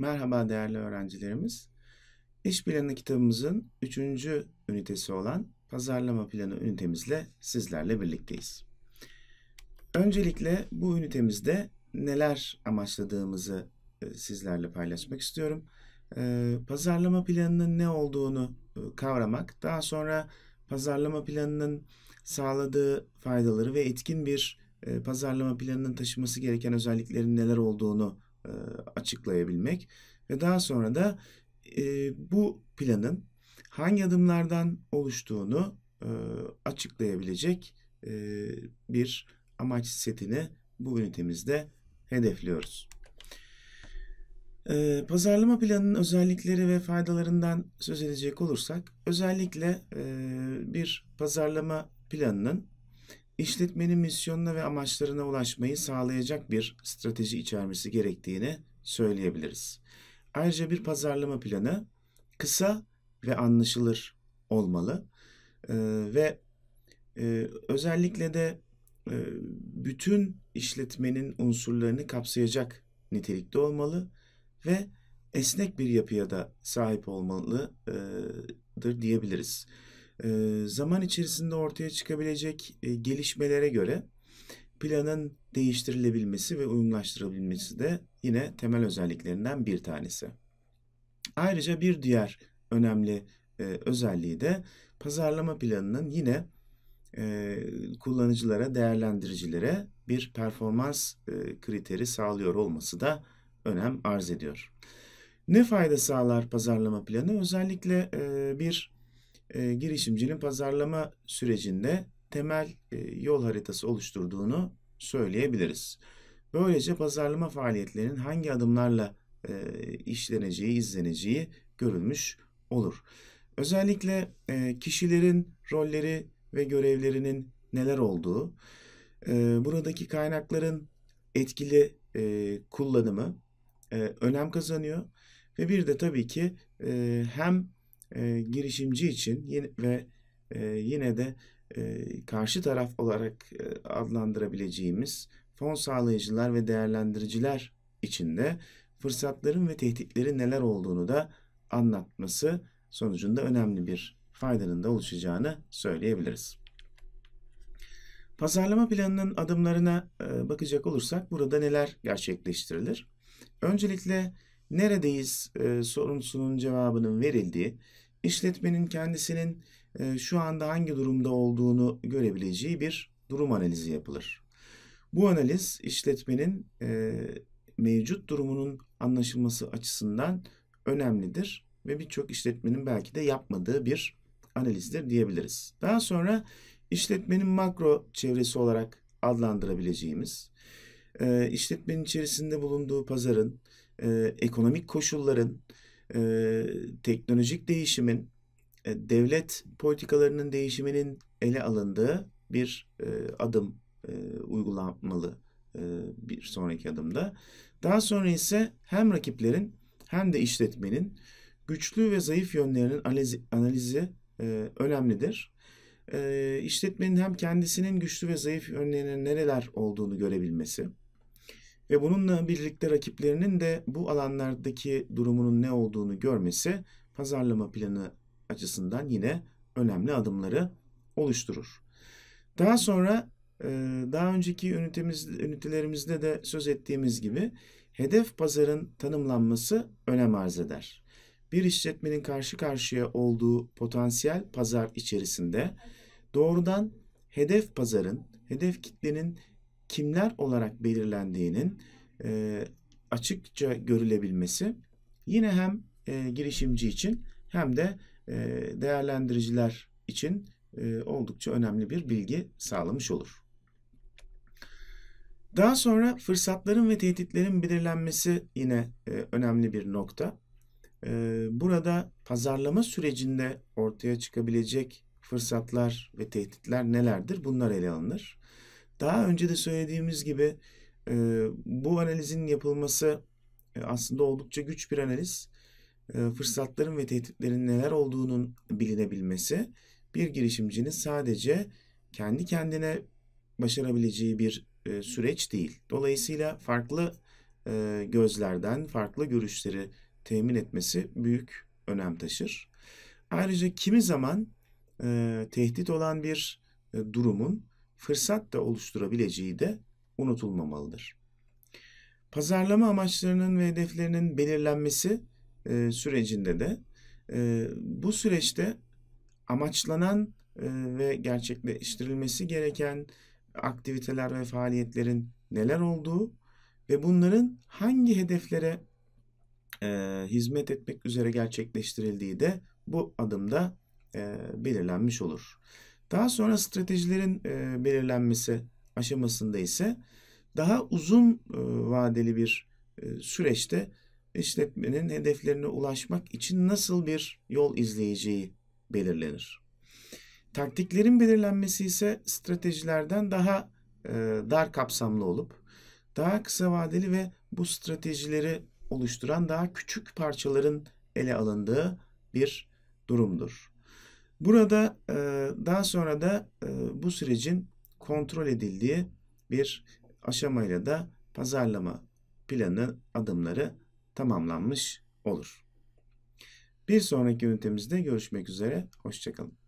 Merhaba değerli öğrencilerimiz. İş planı kitabımızın 3. ünitesi olan pazarlama planı ünitemizle sizlerle birlikteyiz. Öncelikle bu ünitemizde neler amaçladığımızı e, sizlerle paylaşmak istiyorum. E, pazarlama planının ne olduğunu e, kavramak, daha sonra pazarlama planının sağladığı faydaları ve etkin bir pazarlama planının taşıması gereken özelliklerin neler olduğunu e, açıklayabilmek ve daha sonra da e, bu planın hangi adımlardan oluştuğunu e, açıklayabilecek bir amaç setini bu ünitemizde hedefliyoruz. pazarlama planının özellikleri ve faydalarından söz edecek olursak, özellikle bir pazarlama planının işletmenin misyonuna ve amaçlarına ulaşmayı sağlayacak bir strateji içermesi gerektiğini söyleyebiliriz. Ayrıca bir pazarlama planı kısa ve anlaşılır olmalı ee, ve e, özellikle de e, bütün işletmenin unsurlarını kapsayacak nitelikte olmalı ve esnek bir yapıya da sahip olmalıdır diyebiliriz zaman içerisinde ortaya çıkabilecek e, gelişmelere göre planın değiştirilebilmesi ve uyumlaştırılabilmesi de yine temel özelliklerinden bir tanesi. Ayrıca bir diğer önemli e, özelliği de pazarlama planının yine e, kullanıcılara, değerlendiricilere bir performans kriteri sağlıyor olması da önem arz ediyor. Ne fayda sağlar pazarlama planı? Özellikle bir e, girişimcinin pazarlama sürecinde temel e, yol haritası oluşturduğunu söyleyebiliriz. Böylece pazarlama faaliyetlerinin hangi adımlarla e, işleneceği, izleneceği görülmüş olur. Özellikle e, kişilerin rolleri ve görevlerinin neler olduğu, e, buradaki kaynakların etkili e, kullanımı e, önem kazanıyor ve bir de tabii ki e, hem e, girişimci için yeni, ve e, yine de e, karşı taraf olarak e, adlandırabileceğimiz fon sağlayıcılar ve değerlendiriciler içinde fırsatların ve tehditleri neler olduğunu da anlatması sonucunda önemli bir faydanın da oluşacağını söyleyebiliriz. Pazarlama planının adımlarına e, bakacak olursak burada neler gerçekleştirilir? Öncelikle neredeyiz e, sorumsunun cevabının verildiği, işletmenin kendisinin e, şu anda hangi durumda olduğunu görebileceği bir durum analizi yapılır. Bu analiz işletmenin e, mevcut durumunun anlaşılması açısından önemlidir ve birçok işletmenin belki de yapmadığı bir analizdir diyebiliriz. Daha sonra işletmenin makro çevresi olarak adlandırabileceğimiz, e, işletmenin içerisinde bulunduğu pazarın e, ekonomik koşulların, e, teknolojik değişimin, e, devlet politikalarının değişiminin ele alındığı bir e, adım e, uygulanmalı e, bir sonraki adımda. Daha sonra ise hem rakiplerin hem de işletmenin güçlü ve zayıf yönlerinin analizi, analizi e, önemlidir. E, işletmenin hem kendisinin güçlü ve zayıf yönlerinin nereler olduğunu görebilmesi, ve bununla birlikte rakiplerinin de bu alanlardaki durumunun ne olduğunu görmesi pazarlama planı açısından yine önemli adımları oluşturur. Daha sonra e, daha önceki ünitemiz, ünitelerimizde de söz ettiğimiz gibi hedef pazarın tanımlanması önem arz eder. Bir işletmenin karşı karşıya olduğu potansiyel pazar içerisinde doğrudan hedef pazarın, hedef kitlenin kimler olarak belirlendiğinin e, açıkça görülebilmesi yine hem e, girişimci için hem de e, değerlendiriciler için e, oldukça önemli bir bilgi sağlamış olur. Daha sonra fırsatların ve tehditlerin belirlenmesi yine e, önemli bir nokta. E, burada pazarlama sürecinde ortaya çıkabilecek fırsatlar ve tehditler nelerdir? Bunlar ele alınır. Daha önce de söylediğimiz gibi e, bu analizin yapılması e, aslında oldukça güç bir analiz. E, fırsatların ve tehditlerin neler olduğunun bilinebilmesi bir girişimcinin sadece kendi kendine başarabileceği bir e, süreç değil. Dolayısıyla farklı e, gözlerden farklı görüşleri temin etmesi büyük önem taşır. Ayrıca kimi zaman e, tehdit olan bir e, durumun fırsat da oluşturabileceği de unutulmamalıdır. Pazarlama amaçlarının ve hedeflerinin belirlenmesi e, sürecinde de e, bu süreçte amaçlanan e, ve gerçekleştirilmesi gereken aktiviteler ve faaliyetlerin neler olduğu ve bunların hangi hedeflere e, hizmet etmek üzere gerçekleştirildiği de bu adımda e, belirlenmiş olur. Daha sonra stratejilerin e, belirlenmesi aşamasında ise daha uzun e, vadeli bir e, süreçte işletmenin hedeflerine ulaşmak için nasıl bir yol izleyeceği belirlenir. Taktiklerin belirlenmesi ise stratejilerden daha e, dar kapsamlı olup daha kısa vadeli ve bu stratejileri oluşturan daha küçük parçaların ele alındığı bir durumdur. Burada daha sonra da bu sürecin kontrol edildiği bir aşamayla da pazarlama planı adımları tamamlanmış olur. Bir sonraki ünitemizde görüşmek üzere. Hoşçakalın.